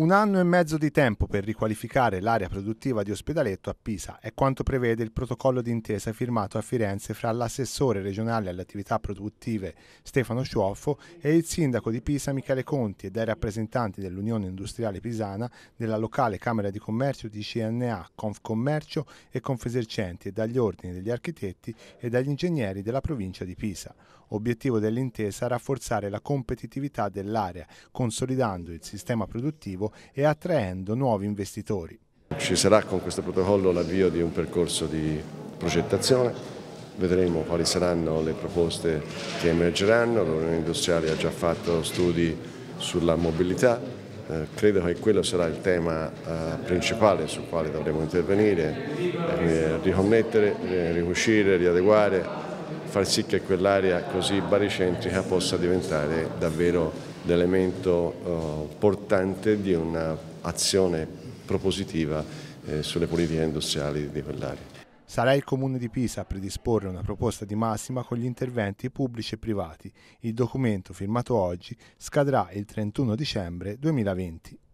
Un anno e mezzo di tempo per riqualificare l'area produttiva di Ospedaletto a Pisa è quanto prevede il protocollo d'intesa firmato a Firenze fra l'assessore regionale alle attività produttive Stefano Scioffo e il sindaco di Pisa Michele Conti e dai rappresentanti dell'Unione Industriale Pisana, della locale Camera di Commercio di CNA, Confcommercio e Confesercenti e dagli ordini degli architetti e dagli ingegneri della provincia di Pisa. Obiettivo dell'intesa è rafforzare la competitività dell'area, consolidando il sistema produttivo e attraendo nuovi investitori. Ci sarà con questo protocollo l'avvio di un percorso di progettazione, vedremo quali saranno le proposte che emergeranno, l'Unione Industriale ha già fatto studi sulla mobilità, eh, credo che quello sarà il tema eh, principale sul quale dovremo intervenire, eh, riconnettere, eh, riuscire, riadeguare, far sì che quell'area così baricentrica possa diventare davvero l'elemento eh, portante di un'azione propositiva eh, sulle politiche industriali di quell'area. Sarà il Comune di Pisa a predisporre una proposta di massima con gli interventi pubblici e privati. Il documento firmato oggi scadrà il 31 dicembre 2020.